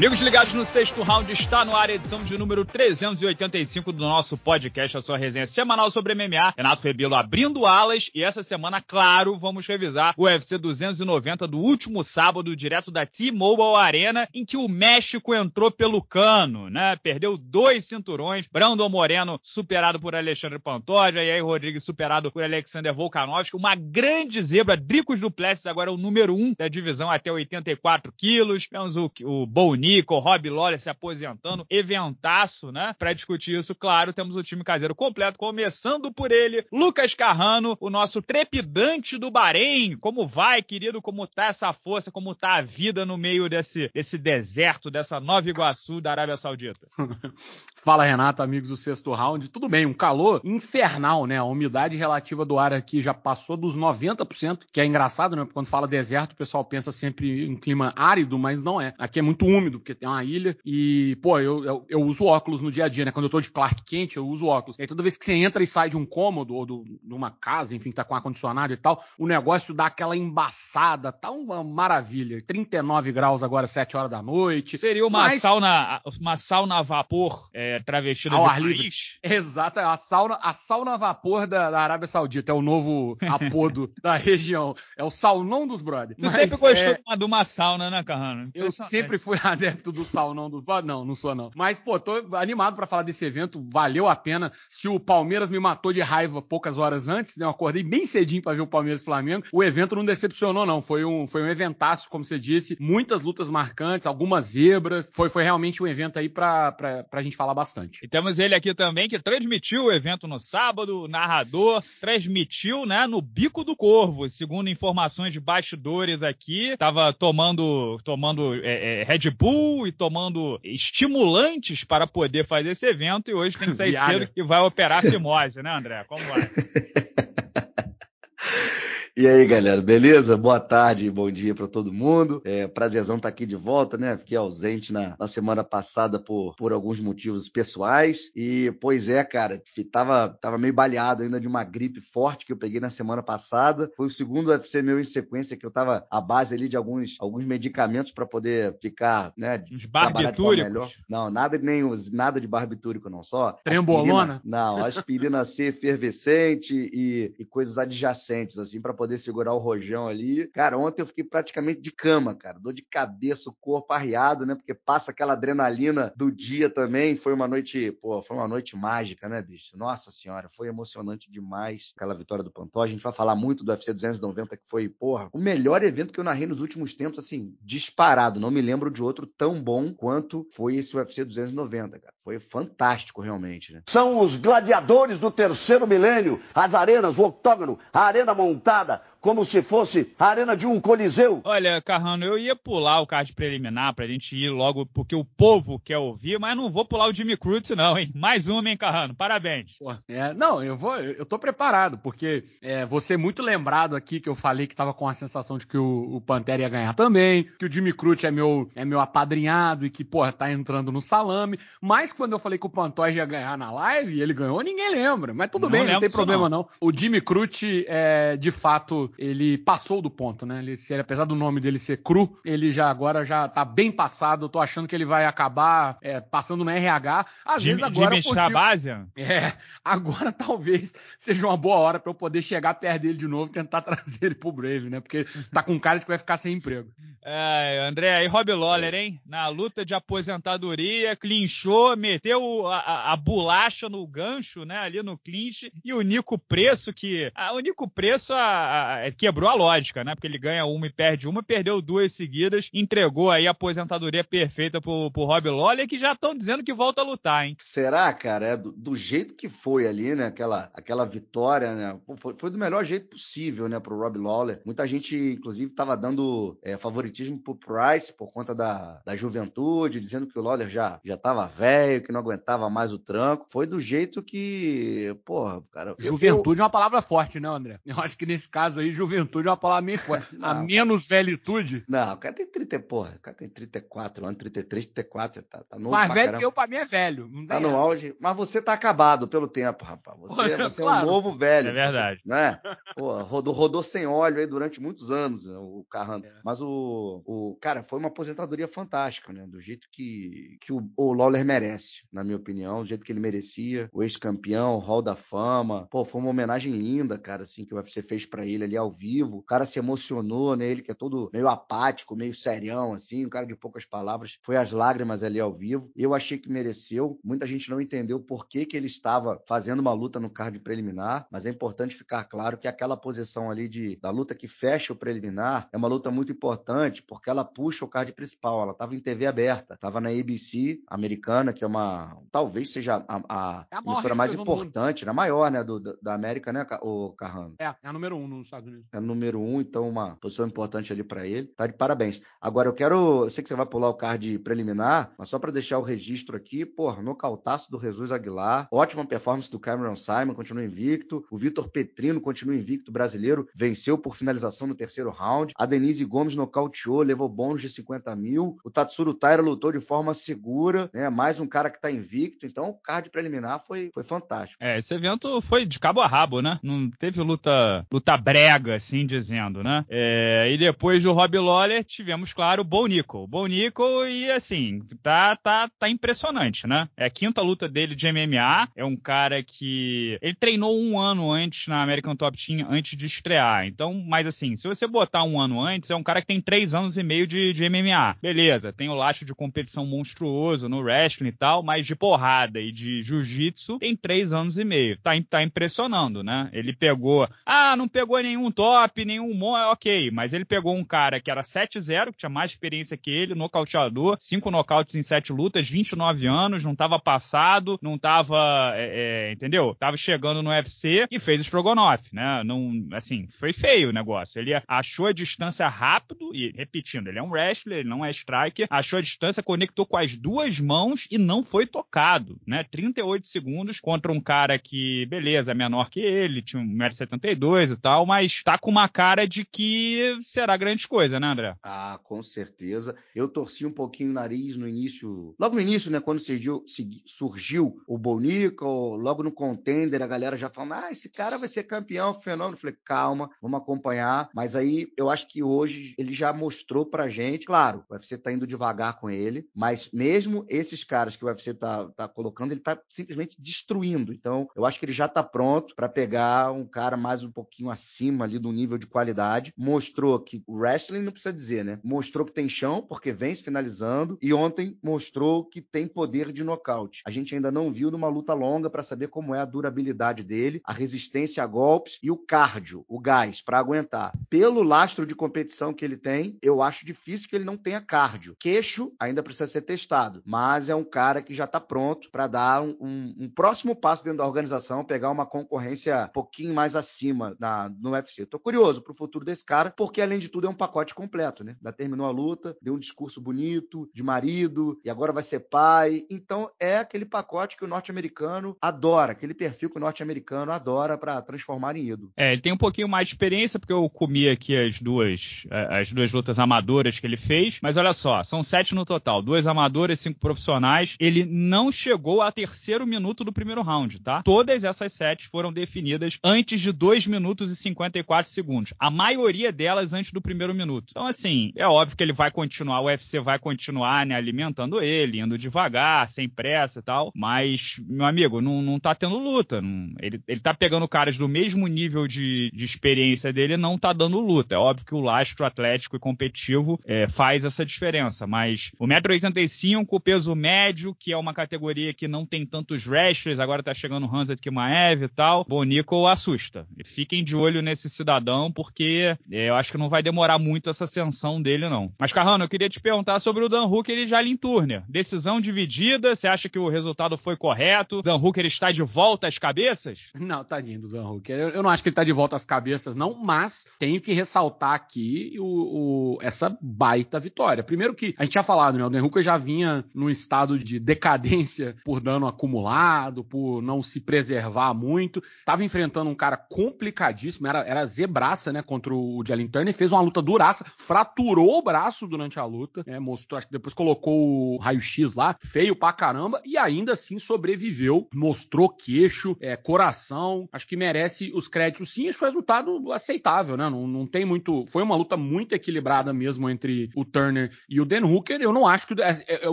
Amigos ligados no sexto round, está no ar a edição de número 385 do nosso podcast, a sua resenha semanal sobre MMA. Renato Rebelo abrindo alas e essa semana, claro, vamos revisar o UFC 290 do último sábado, direto da T-Mobile Arena, em que o México entrou pelo cano, né? Perdeu dois cinturões, Brandon Moreno superado por Alexandre Pantoja, e aí Rodrigues superado por Alexander Volkanovski, uma grande zebra, Dricos Duplessis agora é o número um da divisão até 84 quilos, temos o, o Boni Rico, Rob Lawler se aposentando, eventaço, né? Para discutir isso, claro, temos o time caseiro completo, começando por ele, Lucas Carrano, o nosso trepidante do Bahrein. Como vai, querido? Como tá essa força? Como tá a vida no meio desse, desse deserto, dessa Nova Iguaçu da Arábia Saudita? Fala, Renato, amigos do sexto round. Tudo bem, um calor infernal, né? A umidade relativa do ar aqui já passou dos 90%, que é engraçado, né? Quando fala deserto, o pessoal pensa sempre em clima árido, mas não é. Aqui é muito úmido, porque tem uma ilha. E, pô, eu, eu, eu, uso óculos no dia a dia, né? Quando eu tô de Clark quente, eu uso óculos. E aí toda vez que você entra e sai de um cômodo ou do, de uma casa, enfim, que tá com ar-condicionado e tal, o negócio dá aquela embaçada, tá uma maravilha. 39 graus agora, 7 horas da noite. Seria uma mas... sauna uma sauna a vapor é, travestida Ao de ar livre. Exato, é a sauna, a sauna a vapor da, da Arábia Saudita, é o novo apodo da região. É o saunão dos brothers. Tu mas, sempre gostou é... de uma sauna, né, Carrano? Eu sempre fui, adepto do não do. Ah, não, não sou, não. Mas, pô, tô animado para falar desse evento. Valeu a pena. Se o Palmeiras me matou de raiva poucas horas antes, né? Eu acordei bem cedinho para ver o Palmeiras e Flamengo. O evento não decepcionou, não. Foi um, foi um eventaço, como você disse. Muitas lutas marcantes, algumas zebras. Foi, foi realmente um evento aí pra, pra, pra gente falar bastante. E temos ele aqui também, que transmitiu o evento no sábado, narrador, transmitiu, né, no bico do corvo, segundo informações de bastidores aqui. Tava tomando, tomando é, é, Red Bull e tomando estimulantes para poder fazer esse evento e hoje tem que sair Viário. cedo que vai operar fimose, né, André? Como vai? E aí, galera, beleza? Boa tarde e bom dia para todo mundo. É, prazerzão estar tá aqui de volta, né? Fiquei ausente na, na, semana passada por, por alguns motivos pessoais. E, pois é, cara, tava, tava meio baleado ainda de uma gripe forte que eu peguei na semana passada. Foi o segundo UFC meu em sequência que eu tava à base ali de alguns, alguns medicamentos para poder ficar, né? Uns barbitúricos? Não, nada, nem, nada de barbitúrico, não. Só. Trembolona? Aspirina, não, aspirina ser fervescente e, e coisas adjacentes, assim, para poder poder segurar o rojão ali. Cara, ontem eu fiquei praticamente de cama, cara. Dor de cabeça, o corpo arriado, né? Porque passa aquela adrenalina do dia também. Foi uma noite, pô, foi uma noite mágica, né, bicho? Nossa senhora, foi emocionante demais aquela vitória do Pantó. A gente vai falar muito do UFC 290, que foi, porra, o melhor evento que eu narrei nos últimos tempos, assim, disparado. Não me lembro de outro tão bom quanto foi esse UFC 290, cara. Foi fantástico, realmente, né? São os gladiadores do terceiro milênio. As arenas, o octógono, a arena montada 하다 como se fosse a arena de um coliseu. Olha, Carrano, eu ia pular o card preliminar pra gente ir logo, porque o povo quer ouvir, mas não vou pular o Jimmy Cruz, não, hein? Mais uma, hein, Carrano? Parabéns. Pô, é, não, eu vou, eu tô preparado, porque é, você muito lembrado aqui que eu falei que tava com a sensação de que o, o Pantera ia ganhar também, que o Jimmy Cruz é meu, é meu apadrinhado e que, porra, tá entrando no salame. Mas quando eu falei que o Pantoja ia ganhar na live, ele ganhou, ninguém lembra. Mas tudo não bem, não tem problema não. não. O Jimmy Cruz, é, de fato, ele passou do ponto, né? Ele, se ele, apesar do nome dele ser cru, ele já agora já tá bem passado. Eu tô achando que ele vai acabar é, passando no RH. Às Jimmy, vezes agora. Jimmy a base, É, agora talvez seja uma boa hora para eu poder chegar perto dele de novo e tentar trazer ele pro Brave, né? Porque tá com cara de que vai ficar sem emprego. É, André, aí Rob Lawler, é. hein? Na luta de aposentadoria, clinchou, meteu a, a, bolacha no gancho, né? Ali no clinch. E o Nico Preço, que. A, ah, o Nico Preço a, a, quebrou a lógica, né? Porque ele ganha uma e perde uma, perdeu duas seguidas, entregou aí a aposentadoria perfeita pro, pro Rob Lawler, que já estão dizendo que volta a lutar, hein? Será, cara? É do, do, jeito que foi ali, né? Aquela, aquela vitória, né? Foi, foi do melhor jeito possível, né? Pro Rob Lawler. Muita gente, inclusive, tava dando é, favoritismo favoritismo pro Price por conta da, da juventude, dizendo que o Lawler já já tava velho, que não aguentava mais o tranco. Foi do jeito que, porra, cara. Juventude é eu... é uma palavra forte, né, André? Eu acho que nesse caso aí, juventude é uma palavra meio forte. não, a menos velhitude. Não, o cara tem 30, porra, o cara tem 34 anos, 33, 34, tá, tá novo. velho caramba. que eu, pra mim, é velho. Não tá no essa. auge. Mas você tá acabado pelo tempo, rapaz. Você, Olha, você claro. é um novo velho. É verdade. Você, né? rodou, rodou sem óleo aí durante muitos anos, né, o carrando. É. Mas o o, cara, foi uma aposentadoria fantástica, né? Do jeito que, que o, o Lawler merece, na minha opinião, do jeito que ele merecia. O ex-campeão, Hall da Fama. Pô, foi uma homenagem linda, cara, assim, que o UFC fez para ele ali ao vivo. O cara se emocionou, né? Ele que é todo meio apático, meio serião, assim, um cara de poucas palavras. Foi as lágrimas ali ao vivo. Eu achei que mereceu. Muita gente não entendeu por que, que ele estava fazendo uma luta no card preliminar, mas é importante ficar claro que aquela posição ali de, da luta que fecha o preliminar é uma luta muito importante importante, porque ela puxa o card principal. Ela estava em TV aberta, estava na ABC americana, que é uma. talvez seja a, a, é a emissora mais importante, na né? maior, né? Do, da América, né, o Carrano? É, é a número um nos Estados Unidos. É a número um, então uma posição importante ali para ele. Tá de parabéns. Agora eu quero. Eu sei que você vai pular o card preliminar, mas só para deixar o registro aqui, porra, nocautaço do Jesus Aguilar. Ótima performance do Cameron Simon, continua invicto. O Vitor Petrino continua invicto brasileiro, venceu por finalização no terceiro round. A Denise Gomes nocaute nocauteou, levou bônus de 50 mil. O Tatsuro Taira lutou de forma segura, né? Mais um cara que tá invicto. Então, o card preliminar foi, foi fantástico. É, esse evento foi de cabo a rabo, né? Não teve luta, luta brega, assim dizendo, né? É, e depois do Rob Lawler, tivemos, claro, o Bom Nickel. Bom Nickel e, assim, tá, tá, tá impressionante, né? É a quinta luta dele de MMA. É um cara que... Ele treinou um ano antes na American Top Team, antes de estrear. Então, mas assim, se você botar um ano antes, é um cara que tem três três anos e meio de, de MMA. Beleza, tem o laço de competição monstruoso no wrestling e tal, mas de porrada e de jiu-jitsu tem três anos e meio. Tá, tá impressionando, né? Ele pegou. Ah, não pegou nenhum top, nenhum mon, é ok. Mas ele pegou um cara que era 7-0, que tinha mais experiência que ele, nocauteador, cinco nocautes em sete lutas, 29 anos, não tava passado, não tava. É, é, entendeu? Tava chegando no UFC e fez estrogonofe, né? Não, assim, foi feio o negócio. Ele achou a distância rápido e repetindo, ele é um wrestler, ele não é striker, achou a distância, conectou com as duas mãos e não foi tocado, né? 38 segundos contra um cara que, beleza, é menor que ele, tinha 1,72m e tal, mas tá com uma cara de que será grande coisa, né, André? Ah, com certeza. Eu torci um pouquinho o nariz no início, logo no início, né, quando surgiu, surgiu o Bonico logo no contender, a galera já falando, ah, esse cara vai ser campeão, fenômeno. Eu falei, calma, vamos acompanhar. Mas aí, eu acho que hoje ele já mostrou mostrou pra gente, claro, o UFC tá indo devagar com ele, mas mesmo esses caras que o UFC tá, tá colocando, ele tá simplesmente destruindo. Então, eu acho que ele já tá pronto para pegar um cara mais um pouquinho acima ali do nível de qualidade. Mostrou que o wrestling não precisa dizer, né? Mostrou que tem chão, porque vem se finalizando, e ontem mostrou que tem poder de nocaute. A gente ainda não viu numa luta longa para saber como é a durabilidade dele, a resistência a golpes e o cardio, o gás para aguentar. Pelo lastro de competição que ele tem, eu acho difícil que ele não tenha cardio. Queixo ainda precisa ser testado, mas é um cara que já está pronto para dar um, um, um, próximo passo dentro da organização, pegar uma concorrência um pouquinho mais acima na, no UFC. Estou curioso para o futuro desse cara, porque além de tudo é um pacote completo, né? Já terminou a luta, deu um discurso bonito de marido e agora vai ser pai. Então é aquele pacote que o norte-americano adora, aquele perfil que o norte-americano adora para transformar em ídolo. É, ele tem um pouquinho mais de experiência porque eu comi aqui as duas as duas lutas amadoras que ele fez. Mas olha só, são sete no total: duas amadoras, cinco profissionais. Ele não chegou a terceiro minuto do primeiro round, tá? Todas essas sete foram definidas antes de 2 minutos e 54 segundos. A maioria delas antes do primeiro minuto. Então, assim, é óbvio que ele vai continuar, o UFC vai continuar, né, alimentando ele, indo devagar, sem pressa e tal. Mas, meu amigo, não, não tá tendo luta. Não, ele, ele tá pegando caras do mesmo nível de, de experiência dele não tá dando luta. É óbvio que o lastro atlético e competitivo, é, faz essa diferença. Mas o 1,85m, peso médio, que é uma categoria que não tem tantos wrestlers, agora tá chegando o Hansa Kimaev e tal, Bonico assusta. Fiquem de olho nesse cidadão, porque é, eu acho que não vai demorar muito essa ascensão dele, não. Mas, Carrano, eu queria te perguntar sobre o Dan Hooker e Jalin Turner. Decisão dividida, você acha que o resultado foi correto? Dan Hooker está de volta às cabeças? Não, tadinho do Dan Hooker. Eu, eu não acho que ele está de volta às cabeças, não, mas tenho que ressaltar aqui o, o essa baita vitória. Primeiro que a gente tinha falado, né? O Neruca já vinha num estado de decadência por dano acumulado, por não se preservar muito. Tava enfrentando um cara complicadíssimo, era, era zebraça, né? Contra o Jalen Turner. Fez uma luta duraça, fraturou o braço durante a luta, né? Mostrou, acho que depois colocou o raio-x lá, feio pra caramba, e ainda assim sobreviveu. Mostrou queixo, é, coração. Acho que merece os créditos sim. Acho que o resultado aceitável, né? Não, não tem muito. Foi uma luta muito equilibrada quebrada mesmo entre o Turner e o Dan Hooker. Eu não acho que. É, é, eu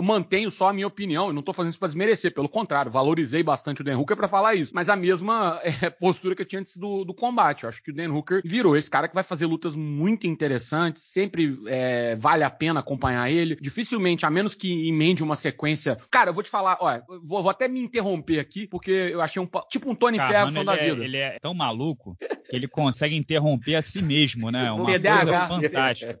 mantenho só a minha opinião, eu não tô fazendo isso pra desmerecer, pelo contrário, valorizei bastante o Dan Hooker para falar isso. Mas a mesma é, postura que eu tinha antes do, do combate. Eu acho que o Dan Hooker virou esse cara que vai fazer lutas muito interessantes, sempre é, vale a pena acompanhar ele. Dificilmente, a menos que emende uma sequência. Cara, eu vou te falar, olha, vou, vou até me interromper aqui, porque eu achei um. Tipo um Tony Carmano, Ferguson da é, vida. Ele é tão maluco que ele consegue interromper a si mesmo, né? É uma PDH. coisa fantástica.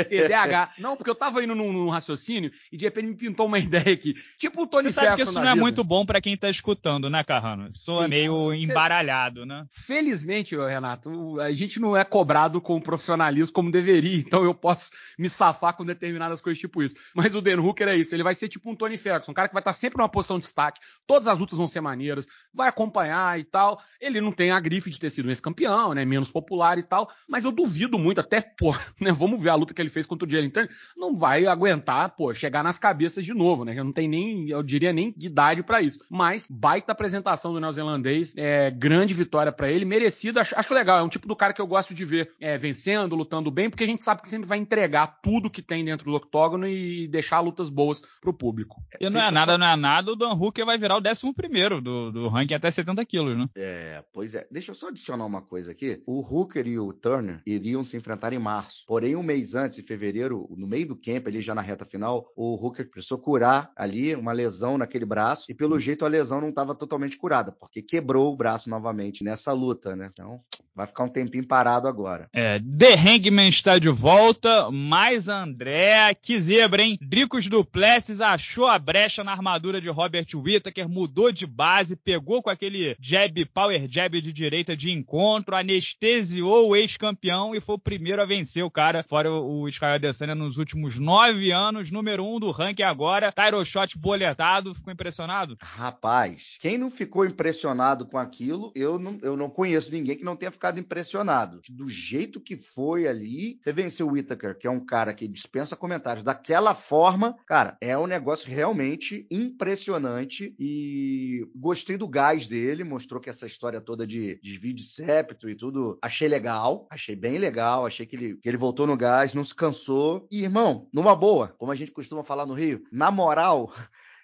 TDAH. Não, porque eu tava indo num, num, raciocínio e de repente me pintou uma ideia aqui. Tipo o Tony Você sabe Ferguson que isso não é muito bom para quem tá escutando, né, Carrano? Sou é meio embaralhado, né? Felizmente, Renato, a gente não é cobrado com profissionalismo como deveria, então eu posso me safar com determinadas coisas tipo isso. Mas o Dan Hooker é isso, ele vai ser tipo um Tony Ferguson, um cara que vai estar tá sempre numa posição de destaque, todas as lutas vão ser maneiras, vai acompanhar e tal. Ele não tem a grife de ter sido um ex-campeão, né, menos popular e tal, mas eu duvido muito, até, pô, né, vamos ver a luta que que ele fez contra o Jalen não vai aguentar, pô, chegar nas cabeças de novo, né? Já Não tem nem, eu diria, nem idade para isso. Mas baita apresentação do neozelandês, é, grande vitória para ele, merecida. Acho, acho, legal, é um tipo do cara que eu gosto de ver é, vencendo, lutando bem, porque a gente sabe que sempre vai entregar tudo que tem dentro do octógono e deixar lutas boas pro público. E não é Deixa nada, só... não é nada, o Dan Hooker vai virar o 11 primeiro do, do ranking até 70 quilos, né? É, pois é. Deixa eu só adicionar uma coisa aqui. O Hooker e o Turner iriam se enfrentar em março, porém um mês antes antes, em fevereiro, no meio do camp, ali já na reta final, o Hooker precisou curar ali uma lesão naquele braço, e pelo uhum. jeito a lesão não estava totalmente curada, porque quebrou o braço novamente nessa luta, né? Então, vai ficar um tempinho parado agora. É, The Hangman está de volta, mais André, que zebra, hein? Dricos Duplessis achou a brecha na armadura de Robert Whittaker, mudou de base, pegou com aquele jab, power jab de direita de encontro, anestesiou o ex-campeão e foi o primeiro a vencer o cara, fora o o Israel Adesanya nos últimos nove anos, número um do ranking agora. Tyro Shot boletado, ficou impressionado? Rapaz, quem não ficou impressionado com aquilo, eu não, eu não conheço ninguém que não tenha ficado impressionado. Do jeito que foi ali, você venceu o Whittaker, que é um cara que dispensa comentários, daquela forma, cara, é um negócio realmente impressionante e gostei do gás dele, mostrou que essa história toda de desvio de septo e tudo, achei legal, achei bem legal, achei que ele, que ele voltou no gás, não descansou. E, irmão, numa boa, como a gente costuma falar no Rio, na moral,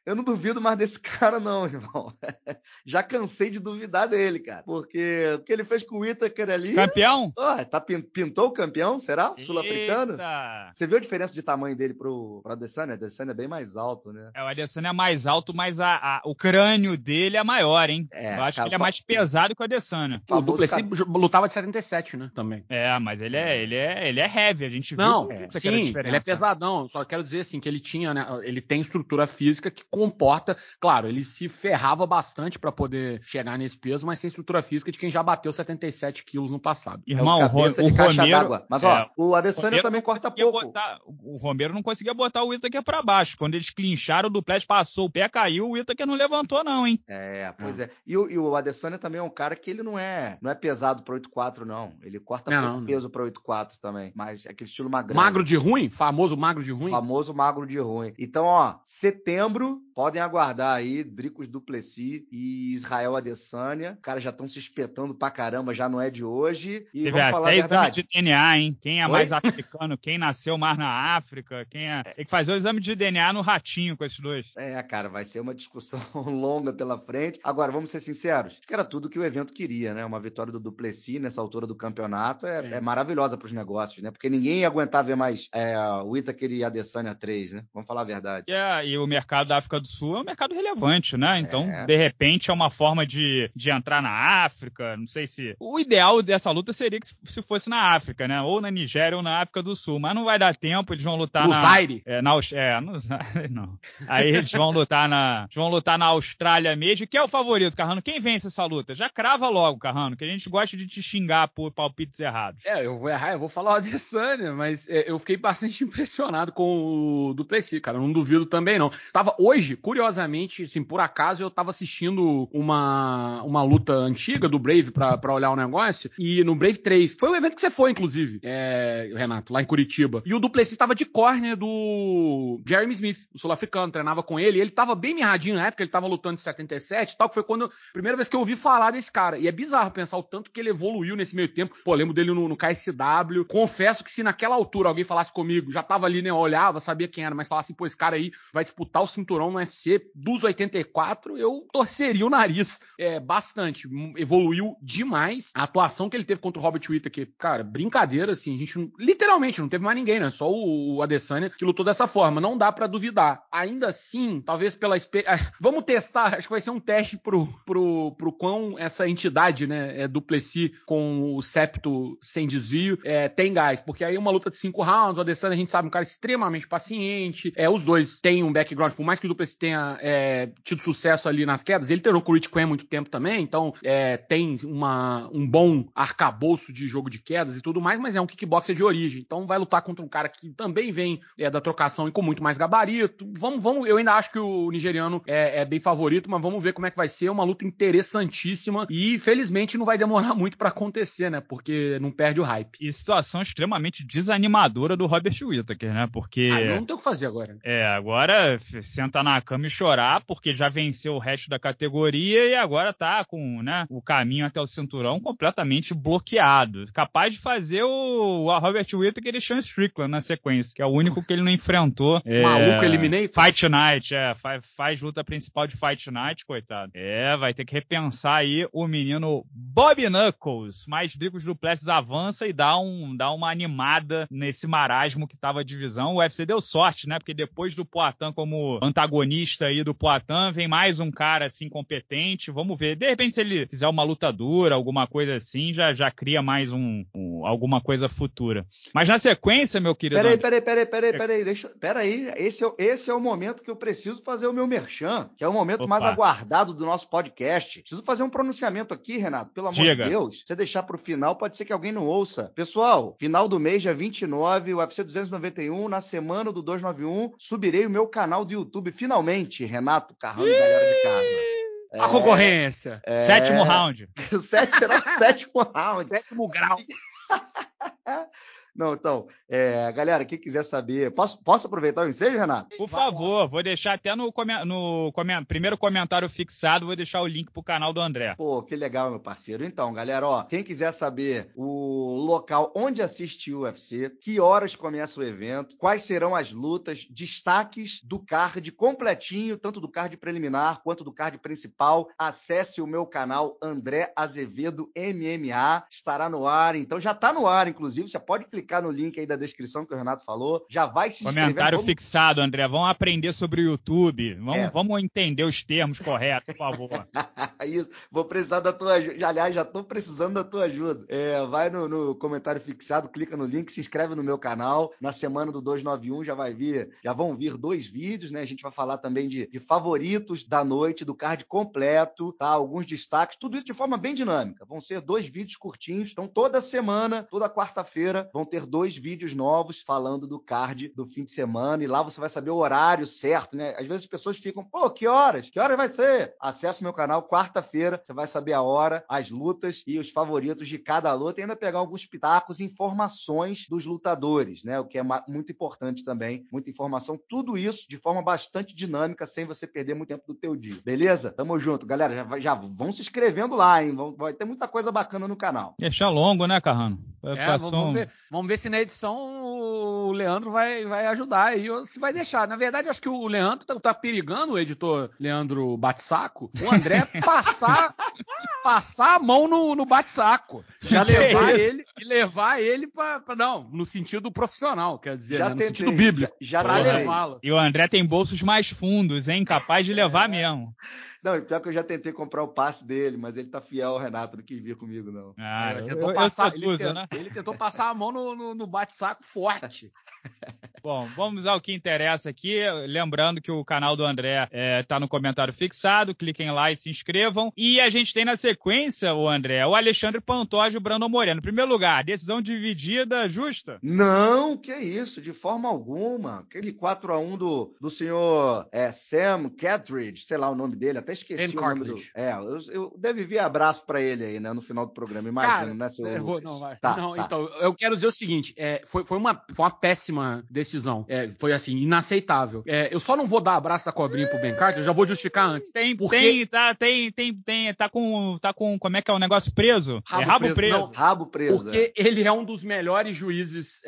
eu não duvido mais desse cara, não, irmão. Já cansei de duvidar dele, cara. Porque o que ele fez com o Itaker ali. Campeão? Oh, tá, pintou o campeão, será? Sul-africano? Você viu a diferença de tamanho dele pro, pro Adesanya? O Adesanya é bem mais alto, né? É, o Adesanya é mais alto, mas a, a, o crânio dele é maior, hein? É, Eu acho cara, que ele é mais pesado que o Adesanya. O Duplessis lutava de 77, né? Também. É, mas ele é, é, ele é, ele é heavy, a gente viu. Não, é, sim, ele é pesadão. Só quero dizer assim, que ele tinha, né? Ele tem estrutura física que comporta. Claro, ele se ferrava bastante para poder chegar nesse peso, mas sem estrutura física de quem já bateu 77 quilos no passado. Irmão, é o, cabeça o, de o caixa d'água. Mas, é, ó, o Adesanya também corta pouco. Botar, o Romero não conseguia botar o Itaker para baixo. Quando eles clincharam, o Duplessis passou, o pé caiu, o Itaker não levantou, não, hein? É, é. pois é. é. E, o, e o Adesanya também é um cara que ele não é, não é pesado para 8,4, não. Ele corta não, não. peso para 8,4 também. Mas é aquele estilo magro. Magro de ruim? Famoso magro de ruim? Famoso magro de ruim. Então, ó, setembro podem aguardar aí Dricos Duplessis e Israel Adesanya. Os caras já estão se espetando pra caramba, já não é de hoje. E Teve vamos falar até exame de DNA, hein? Quem é Oi? mais africano, quem nasceu mais na África, quem é... é. Tem que fazer o exame de DNA no ratinho com esses dois. É, cara, vai ser uma discussão longa pela frente. Agora, vamos ser sinceros, acho que era tudo que o evento queria, né? Uma vitória do Duplessis nessa altura do campeonato é, é maravilhosa pros negócios, né? Porque ninguém ia aguentar ver mais é, o Itaquele e Adesanya 3, né? Vamos falar a verdade. É, e o mercado da África do Sul é um mercado relevante, né? Então, é. de repente, é uma forma de, de entrar na África. Não sei se. O ideal dessa luta seria que se fosse na África, né? Ou na Nigéria ou na África do Sul. Mas não vai dar tempo, eles vão lutar no na. Zaire? É, na é, no Zaire, não. Aí eles vão lutar na. Eles vão lutar na Austrália mesmo. Que é o favorito, Carrano? Quem vence essa luta? Já crava logo, Carrano, que a gente gosta de te xingar por palpites errados. É, eu vou errar, eu vou falar o Adesanya, mas é, eu fiquei bastante impressionado com o do Plessis, cara. Eu não duvido também, não. Tava hoje, curiosamente, assim, por acaso eu tava assistindo uma, uma luta antiga do Brave pra, olhar o negócio, e no Brave 3, foi um evento que você foi, inclusive, é, Renato, lá em Curitiba, e o Duplessis tava de corner do Jeremy Smith, o sul-africano, treinava com ele, e ele tava bem mirradinho na época, ele tava lutando de 77 tal, que foi quando, primeira vez que eu ouvi falar desse cara, e é bizarro pensar o tanto que ele evoluiu nesse meio tempo, pô, lembro dele no, no KSW, confesso que se naquela altura alguém falasse comigo, já tava ali, né, olhava, sabia quem era, mas falasse, pô, esse cara aí vai disputar o cinturão no UFC dos 84, eu torceria o nariz é, bastante. Evoluiu demais. A atuação que ele teve contra o Robert Whittaker, cara, brincadeira, assim, a gente não, literalmente não teve mais ninguém, né? Só o, o Adesanya que lutou dessa forma. Não dá para duvidar. Ainda assim, talvez pela ah, Vamos testar, acho que vai ser um teste pro, pro, pro quão essa entidade, né, é Duplessis com o septo sem desvio, é, tem gás. Porque aí é uma luta de cinco rounds, o Adesanya a gente sabe um cara extremamente paciente, é, os dois têm um background, por mais que o Duplessis Lakers tenha é, tido sucesso ali nas quedas. Ele treinou com o Rich Quinn há muito tempo também, então é, tem uma, um bom arcabouço de jogo de quedas e tudo mais, mas é um kickboxer de origem. Então vai lutar contra um cara que também vem é, da trocação e com muito mais gabarito. Vamos, vamos, eu ainda acho que o nigeriano é, é bem favorito, mas vamos ver como é que vai ser. É uma luta interessantíssima e felizmente não vai demorar muito para acontecer, né? Porque não perde o hype. E situação extremamente desanimadora do Robert Whittaker, né? Porque. Ah, não tem o que fazer agora. É, agora senta na e chorar, porque já venceu o resto da categoria e agora tá com né, o caminho até o cinturão completamente bloqueado. Capaz de fazer o, Robert Robert Whittaker e Sean Strickland na sequência, que é o único que ele não enfrentou. É, Maluco, eliminei? Fight Night, é. Faz, faz luta principal de Fight Night, coitado. É, vai ter que repensar aí o menino Bob Knuckles. Mais Bicos duplesses avança e dá, um, dá uma animada nesse marasmo que tava a divisão. O UFC deu sorte, né? Porque depois do Poitin como antagonista, antagonista aí do Platan, vem mais um cara assim competente, vamos ver. De repente, se ele fizer uma luta dura, alguma coisa assim, já, já cria mais um, um alguma coisa futura. Mas na sequência, meu querido. Peraí, peraí, peraí, peraí, peraí. Deixa, peraí, esse é, esse é o momento que eu preciso fazer o meu merchan, que é o momento Opa. mais aguardado do nosso podcast. Preciso fazer um pronunciamento aqui, Renato, pelo amor Diga. de Deus. Se você deixar pro final, pode ser que alguém não ouça. Pessoal, final do mês, dia 29, o UFC 291, na semana do 291, subirei o meu canal do YouTube final finalmente, Renato Carrano e galera de casa. É, a concorrência. É, sétimo round. Sete, será o sétimo round. Sétimo grau. Não, então, é, galera, quem quiser saber, posso, posso aproveitar o ensejo, Renato? Por favor, vou deixar até no, no primeiro comentário fixado, vou deixar o link pro canal do André. Pô, que legal, meu parceiro. Então, galera, ó, quem quiser saber o local onde assiste o UFC, que horas começa o evento, quais serão as lutas, destaques do card completinho, tanto do card preliminar quanto do card principal, acesse o meu canal André Azevedo MMA, estará no ar, então já tá no ar, inclusive, você pode clicar clicar no link aí da descrição que o Renato falou. Já vai se Comentário inscrever. Comentário fixado, André. Vamos aprender sobre o YouTube. Vamos, é. vamos entender os termos corretos, por favor. Isso. Vou precisar da tua ajuda. Aliás, já estou precisando da tua ajuda. É, vai no, no comentário fixado, clica no link, se inscreve no meu canal. Na semana do 291 já vai vir, já vão vir dois vídeos, né? A gente vai falar também de, de favoritos da noite, do card completo, tá? Alguns destaques, tudo isso de forma bem dinâmica. Vão ser dois vídeos curtinhos. Então, toda semana, toda quarta-feira, vão ter dois vídeos novos falando do card do fim de semana e lá você vai saber o horário certo, né? Às vezes as pessoas ficam, pô, que horas? Que horas vai ser? Acesse meu canal quarta-feira, você vai saber a hora, as lutas e os favoritos de cada luta e ainda pegar alguns pitacos e informações dos lutadores, né? O que é muito importante também, muita informação, tudo isso de forma bastante dinâmica, sem você perder muito tempo do teu dia. Beleza? Tamo junto, galera. Já, já vão se inscrevendo lá, hein? Vai ter muita coisa bacana no canal. Deixar longo, né, Carrano? É, vamos, ver, Vamos ver se na edição o Leandro vai, vai ajudar aí ou se vai deixar. Na verdade, acho que o Leandro tá, tá perigando, o editor Leandro Batsaco, o André passar, passar a mão no, no Batsaco. Já levar é ele e levar ele para Não, no sentido profissional, quer dizer, né, no sentido bíblico. Já, já levá-lo. E o André tem bolsos mais fundos, hein? Capaz de levar é. mesmo. Não, pior que eu já tentei comprar o passe dele, mas ele tá fiel ao Renato, não quis vir comigo, não. Ah, ele tentou, passar, a mão no, no, no bate-saco forte. Bom, vamos ao que interessa aqui. Lembrando que o canal do André é, tá no comentário fixado. Cliquem lá e se inscrevam. E a gente tem na sequência, o André, o Alexandre Pantoja e o Brandon Moreno. Em primeiro lugar, decisão dividida, justa? Não, que é isso, de forma alguma. Aquele 4 a 1 do, do senhor é, Sam Catridge, sei lá o nome dele, até esqueci ben o nome do. É, eu, eu deve vir abraço para ele aí, né? No final do programa, imagino, Cara, né? Seu é, eu vou, não, vai. Tá, não tá. então, eu quero dizer o seguinte: é, foi, foi, uma, foi uma péssima decisão. É, foi assim, inaceitável. É, eu só não vou dar abraço da cobrinha pro Ben Carter, eu já vou justificar antes. Tem, porque... tem, tá, tem, tem, tem, tá com. Tá com. Como é que é o negócio preso? É rabo, é, rabo preso. preso. Não, rabo preso. Porque é. ele é um dos melhores juízes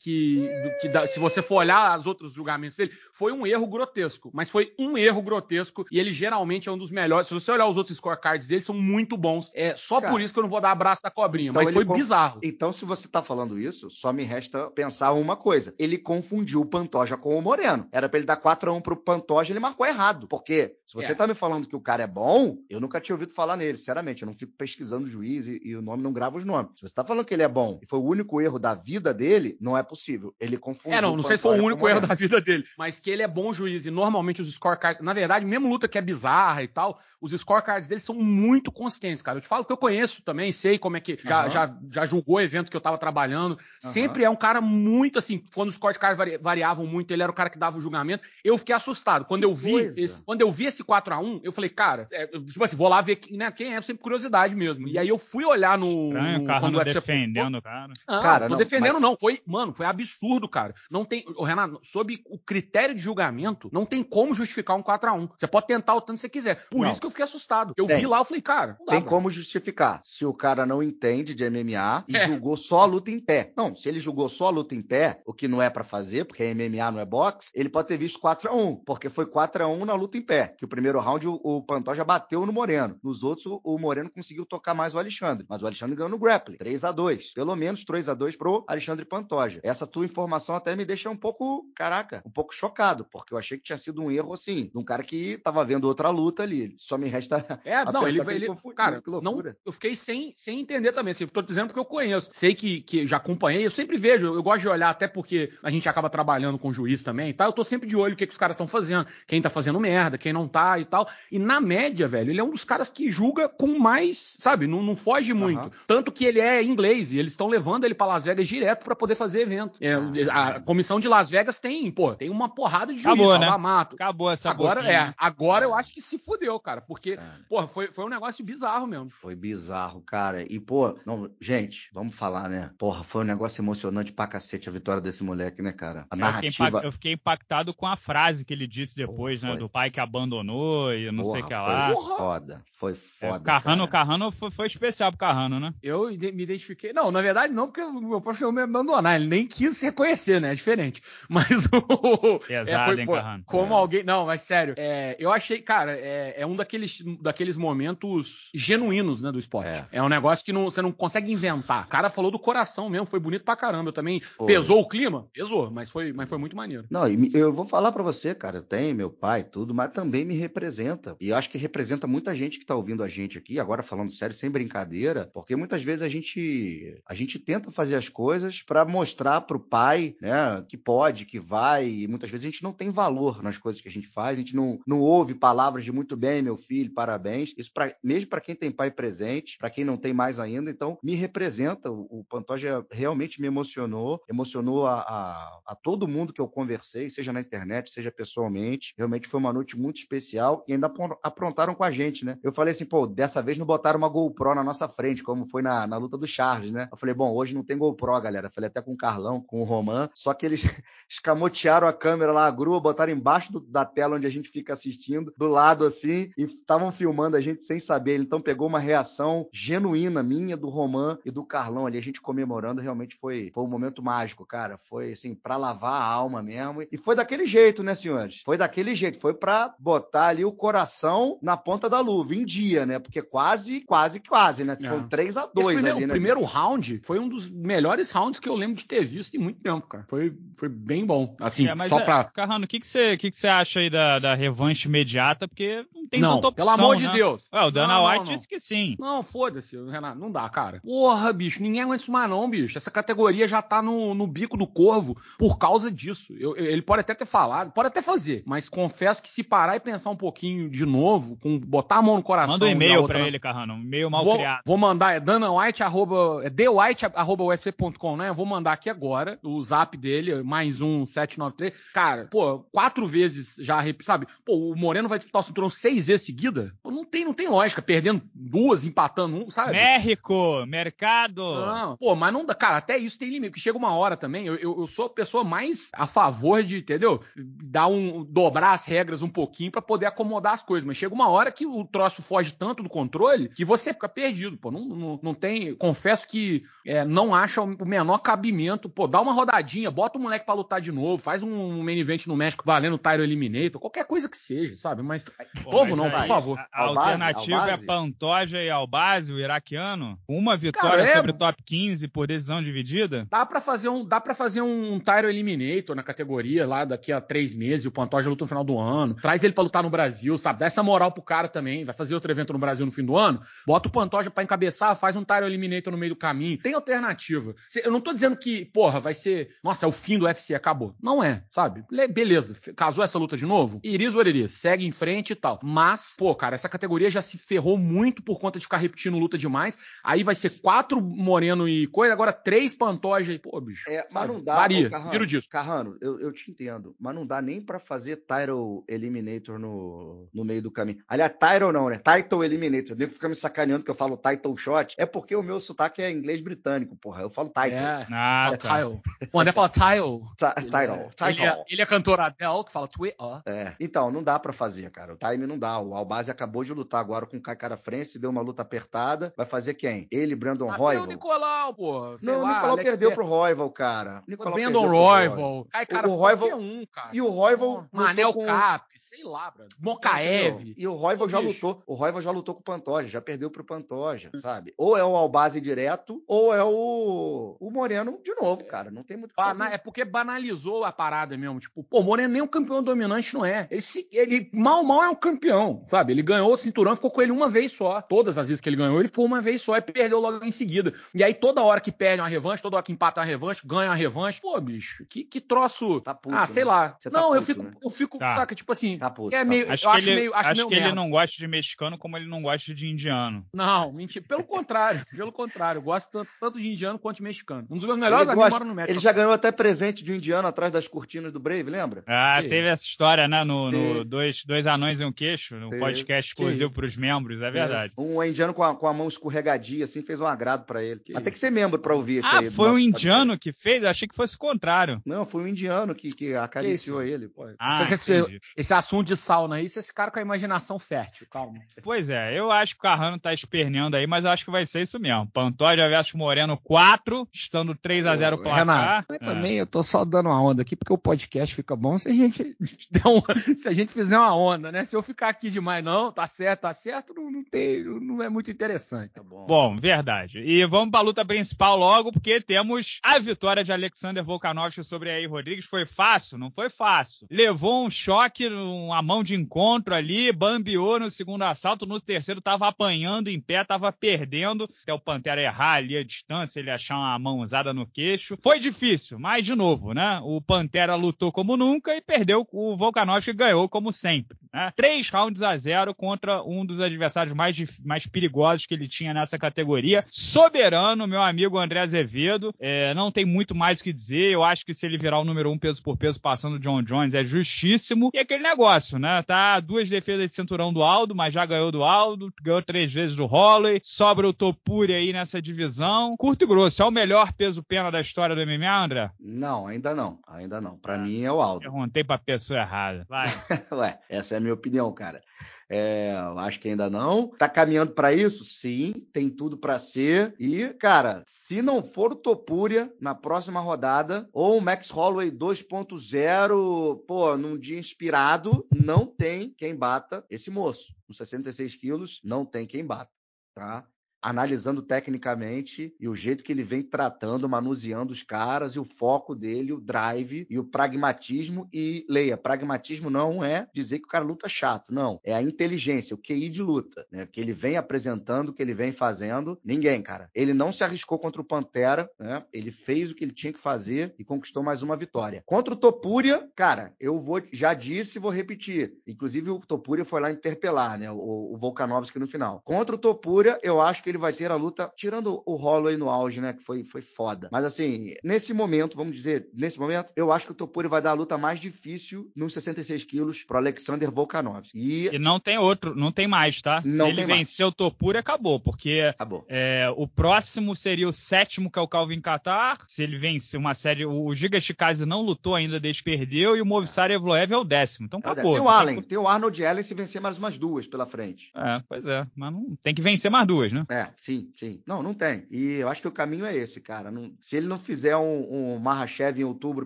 que. que da, se você for olhar os outros julgamentos dele, foi um erro grotesco. Mas foi um erro grotesco e ele geralmente realmente é um dos melhores. Se você olhar os outros scorecards dele, são muito bons. É só Cara, por isso que eu não vou dar abraço da cobrinha, então mas foi conf... bizarro. Então, se você tá falando isso, só me resta pensar uma coisa. Ele confundiu o Pantoja com o Moreno. Era pra ele dar 4x1 pro Pantoja, ele marcou errado. Porque se você é. tá me falando que o cara é bom, eu nunca tinha ouvido falar nele, sinceramente. Eu não fico pesquisando o juiz e, e o nome não grava os nomes. Se você tá falando que ele é bom e foi o único erro da vida dele, não é possível. Ele confundiu. É, não, não sei se foi o único erro da vida dele, mas que ele é bom juiz e normalmente os scorecards. Na verdade, mesmo luta que é bizarro bizarra e tal, os scorecards dele são muito consistentes, cara. Eu te falo que eu conheço também, sei como é que. Já, uhum. já, já julgou o evento que eu tava trabalhando. Uhum. Sempre é um cara muito assim, quando os scorecards variavam muito, ele era o cara que dava o julgamento. Eu fiquei assustado. Quando eu vi esse, quando eu vi esse 4 a 1 eu falei, cara, é, tipo assim, vou lá ver né, quem é, sempre curiosidade mesmo. E aí eu fui olhar no. Estranho, no cara não defendendo, cara. Ah, cara, não, defendendo, mas... não. Foi, mano, foi absurdo, cara. Não tem. Renato, sob o critério de julgamento, não tem como justificar um 4 a 1 Você pode tentar o tanto você quiser. Por não. isso que eu fiquei assustado. Eu tem. vi lá, eu falei, cara, não dá, Tem mano. como justificar. Se o cara não entende de MMA e é. julgou só a luta em pé. Não, se ele julgou só a luta em pé, o que não é para fazer, porque MMA não é boxe, ele pode ter visto 4 x 1 porque foi 4 x 1 na luta em pé. Que o primeiro round o, o Pantoja bateu no Moreno. Nos outros, o Moreno conseguiu tocar mais o Alexandre. Mas o Alexandre ganhou no grappling. 3 a 2 Pelo menos 3 a 2 pro Alexandre Pantoja. Essa tua informação até me deixa um pouco, caraca, um pouco chocado, porque eu achei que tinha sido um erro, assim, de um cara que tava vendo outra a luta ali. Só me resta. É, não, ele vai. Ele, cara, não, eu fiquei sem, sem entender também. Assim, tô dizendo porque eu conheço. Sei que, que já acompanhei, eu sempre vejo, eu, gosto de olhar, até porque a gente acaba trabalhando com juiz também e tá? Eu tô sempre de olho o que, que os caras estão fazendo, quem tá fazendo merda, quem não tá e tal. E na média, velho, ele é um dos caras que julga com mais, sabe, não, não foge muito. Tanto que ele é inglês e eles estão levando ele para Las Vegas direto para poder fazer evento. Ah, é, é, a comissão de Las Vegas tem, pô, tem uma porrada de juiz, Acabou, né? Mato. Acabou essa Agora, boquinha. é, agora eu acho que que se fudeu, cara. Porque, cara. porra, foi, foi um negócio bizarro mesmo. Foi bizarro, cara. E, pô, não, gente, vamos falar, né? Porra, foi um negócio emocionante pra cacete a vitória desse moleque, né, cara? A eu narrativa. Fiquei impact, eu fiquei, impactado com a frase que ele disse depois, porra, né? Foi. Do pai que abandonou e não porra, sei o que lá. Foi foda, foi é, foda. É, Carrano, cara. Carrano foi, foi especial pro Carrano, né? Eu me identifiquei. Não, na verdade, não, porque o meu professor me abandonar. Ele nem quis se reconhecer, né? É diferente. Mas o. Pesado, é, foi, hein, pô, Carrano? Como é. alguém. Não, mas sério, é, eu achei, cara cara, é, é um daqueles, daqueles momentos genuínos, né, do esporte. É, é um negócio que não, você não consegue inventar. O cara falou do coração mesmo, foi bonito pra caramba. Eu também. Foi. Pesou o clima? Pesou, mas foi, mas foi muito maneiro. Não, eu vou falar para você, cara, eu tenho meu pai, tudo, mas também me representa. E eu acho que representa muita gente que tá ouvindo a gente aqui, agora falando sério, sem brincadeira, porque muitas vezes a gente, a gente tenta fazer as coisas para mostrar pro pai, né, que pode, que vai, e muitas vezes a gente não tem valor nas coisas que a gente faz, a gente não, não ouve palavras de muito bem, meu filho, parabéns. Isso pra, mesmo para quem tem pai presente, para quem não tem mais ainda, então me representa. O, o Pantoja realmente me emocionou, emocionou a, a, a, todo mundo que eu conversei, seja na internet, seja pessoalmente. Realmente foi uma noite muito especial e ainda aprontaram com a gente, né? Eu falei assim, pô, dessa vez não botaram uma GoPro na nossa frente, como foi na, na luta do Charles, né? Eu falei, bom, hoje não tem GoPro, galera. Eu falei até com o Carlão, com o Roman, só que eles escamotearam a câmera lá, a grua, botaram embaixo do, da tela onde a gente fica assistindo, do lado lado assim e estavam filmando a gente sem saber. então pegou uma reação genuína minha, do Romã e do Carlão ali, a gente comemorando. Realmente foi, foi um momento mágico, cara. Foi assim, pra lavar a alma mesmo. E foi daquele jeito, né, senhores? Foi daquele jeito. Foi pra botar ali o coração na ponta da luva, em dia, né? Porque quase, quase, quase, né? É. Foi 3 a 2 ali, né? O primeiro round foi um dos melhores rounds que eu lembro de ter visto em muito tempo, cara. Foi, foi bem bom. Assim, é, só é, pra. Carrano, o que, que você que que que acha aí da, da revanche imediata? Porque não tem não, tanta opção. Pelo amor né? de Deus. Ué, o Dana não, White não, disse que sim. Não, foda-se, Renato. Não dá, cara. Porra, bicho, ninguém aguenta isso mais, não, bicho. Essa categoria já tá no, no bico do corvo por causa disso. Eu, ele pode até ter falado, pode até fazer, mas confesso que se parar e pensar um pouquinho de novo, com botar a mão no coração. Manda um e-mail outra, pra ele, Carrano. Um e-mail mal vou, criado. Vou mandar, é White arroba, é dewhite, arroba ufc.com, né? Eu vou mandar aqui agora o zap dele, mais um 793. Cara, pô, quatro vezes já, sabe? Pô, o Moreno vai disputar passa o seis vezes seguida, não tem, não tem lógica. Perdendo duas, empatando um, sabe? México, mercado. Não, pô, mas não dá. Cara, até isso tem limite, porque chega uma hora também. Eu, eu, eu sou a pessoa mais a favor de, entendeu? Dar um, dobrar as regras um pouquinho para poder acomodar as coisas. Mas chega uma hora que o troço foge tanto do controle que você fica perdido, pô. Não, não, não tem. Confesso que é, não acha o menor cabimento. Pô, dá uma rodadinha, bota o moleque pra lutar de novo, faz um, um main event no México valendo o Tyro Eliminator, qualquer coisa que seja, sabe? Mas Povo não, por favor. A, a alternativa é Pantoja e Albásio o iraquiano. Uma vitória é sobre o top 15 por decisão dividida. Dá para fazer um, dá para fazer um Tyro Eliminator na categoria lá daqui a três meses. O Pantoja luta no final do ano. Traz ele para lutar no Brasil, sabe? Dá essa moral pro cara também. Vai fazer outro evento no Brasil no fim do ano. Bota o Pantoja para encabeçar, faz um Tyro Eliminator no meio do caminho. Tem alternativa. Eu não tô dizendo que, porra, vai ser, nossa, é o fim do UFC, acabou. Não é, sabe? Beleza. Casou essa luta de novo? Iris Oriri, segue em frente e tal. Mas, pô, cara, essa categoria já se ferrou muito por conta de ficar repetindo luta demais. Aí vai ser quatro Moreno e coisa, agora três Pantoja e, pô, bicho. É, mas não dá. Varia, Carrano, viro disso. Carrano, eu, eu te entendo, mas não dá nem para fazer Tyro Eliminator no, no meio do caminho. Aliás, Tyro não, né? Title Eliminator. Nem fica me sacaneando que eu falo Title Shot. É porque o meu sotaque é inglês britânico, porra. Eu falo Title. É. Ah, tá. Tile. O André fala Tile. Tile. Ele, é, ele é cantor Adele, que fala Twitter. É. Então, não dá para fazer, cara cara. O time não dá. O Albase acabou de lutar agora com o Cacara France, deu uma luta apertada. Vai fazer quem? Ele, Brandon ah, Royval. o Nicolau, pô. não, lá, o Nicolau Alex perdeu Ter... pro Royval, cara. O Nicolau Brandon Royval. Ai, cara, o, o Royval... É um, cara. E o Royval. Manel com... Cap, sei lá, Brandon. Mokaev. E o Royval já bicho. lutou. O Royval já lutou com o Pantoja, já perdeu pro Pantoja, sabe? Ou é o Albase direto, ou é o, o Moreno de novo, cara. Não tem muito Bana... É porque banalizou a parada mesmo. Tipo, pô, o Moreno nem um campeão dominante não é. Ele, se... ele mal, mal é um campeão, sabe? Ele ganhou o cinturão, ficou com ele uma vez só. Todas as vezes que ele ganhou, ele foi uma vez só e perdeu logo em seguida. E aí, toda hora que perde uma revanche, toda hora que empata uma revanche, ganha uma revanche. Pô, bicho, que, que troço. Tá puto, ah, sei né? lá. Tá não, puto, eu fico, né? eu fico, tá. saca, tipo assim. Tá puto, é tá meio, acho eu acho ele, meio. Acho, acho meio que merda. ele não gosta de mexicano como ele não gosta de indiano. Não, mentira. Pelo contrário, pelo contrário. Eu gosto tanto, tanto, de indiano quanto de mexicano. Um dos meus melhores ele amigos mora no México. Ele já ganhou até presente de um indiano atrás das cortinas do Brave, lembra? Ah, e... teve essa história, né? No dois, dois anões mais e um Queixo, no um podcast exclusivo para os membros, é, é verdade. Um é indiano com a, com a, mão escorregadia, assim, fez um agrado para ele. Que Mas tem que ser membro para ouvir isso ah, aí. Ah, foi um indiano que fez? achei que fosse o contrário. Não, foi um indiano que, que acariciou que ele. Pô. Ah, esse, esse, assunto de sauna aí, esse cara com a imaginação fértil, calma. Pois é, eu acho que o Carrano tá esperneando aí, mas eu acho que vai ser isso mesmo. Pantoja versus Moreno 4, estando 3 a 0 para Renato, eu ah. é. também eu tô só dando uma onda aqui, porque o podcast fica bom se a gente, se a gente fizer uma onda né? Se eu ficar aqui demais, não, tá certo, tá certo, não, não tem, não é muito interessante. Tá bom. bom, verdade. E vamos para a luta principal logo, porque temos a vitória de Alexander Volkanovski sobre aí Rodrigues. Foi fácil? Não foi fácil. Levou um choque, uma mão de encontro ali, bambiou no segundo assalto, no terceiro tava apanhando em pé, tava perdendo, até o Pantera errar ali a distância, ele achar uma mãozada no queixo. Foi difícil, mas de novo, né? O Pantera lutou como nunca e perdeu o Volkanovski ganhou como sempre. Né? Três rounds a zero contra um dos adversários mais, mais perigosos que ele tinha nessa categoria. Soberano, meu amigo André Azevedo. É, não tem muito mais o que dizer. Eu acho que se ele virar o número um peso por peso passando o John Jones é justíssimo. E aquele negócio, né? Tá duas defesas de cinturão do Aldo, mas já ganhou do Aldo, ganhou três vezes do Holloway. Sobra o Topuri aí nessa divisão. Curto e grosso. É o melhor peso-pena da história do MMA, André? Não, ainda não. Ainda não. Para ah, mim é o Aldo. Perguntei pra pessoa errada. Vai. Ué, essa é minha opinião, cara. É, acho que ainda não. Tá caminhando para isso? Sim, tem tudo para ser. E, cara, se não for o Topuria na próxima rodada, ou o Max Holloway 2.0, pô, num dia inspirado, não tem quem bata esse moço. Com 66 quilos, não tem quem bata, tá? analisando tecnicamente e o jeito que ele vem tratando, manuseando os caras e o foco dele, o drive e o pragmatismo. E leia, pragmatismo não é dizer que o cara luta chato, não. É a inteligência, o QI de luta, né? Que ele vem apresentando, que ele vem fazendo. Ninguém, cara. Ele não se arriscou contra o Pantera, né? Ele fez o que ele tinha que fazer e conquistou mais uma vitória. Contra o Topuria, cara, eu vou já disse e vou repetir. Inclusive o Topuria foi lá interpelar, né? O, o Volkanovski no final. Contra o Topuria, eu acho que ele vai ter a luta, tirando o Holloway no auge, né? Que foi, foi foda. Mas assim, nesse momento, vamos dizer, nesse momento, eu acho que o Topuri vai dar a luta mais difícil nos 66 quilos pro Alexander Volkanov. E... e não tem outro, não tem mais, tá? Não Se ele vencer o Topuri, acabou, porque acabou. É, o próximo seria o sétimo, que é o Calvin Qatar. Se ele vence uma série, o Giga Chikaze não lutou ainda desde que perdeu, e o Movistar Evloev é o décimo. Então acabou. Tem o Allen, tem o Arnold Allen se vencer mais umas duas pela frente. É, pois é. Mas não, tem que vencer mais duas, né? É. É, sim, sim. Não, não tem. E eu acho que o caminho é esse, cara. Não, se ele não fizer um, um Mahashev em outubro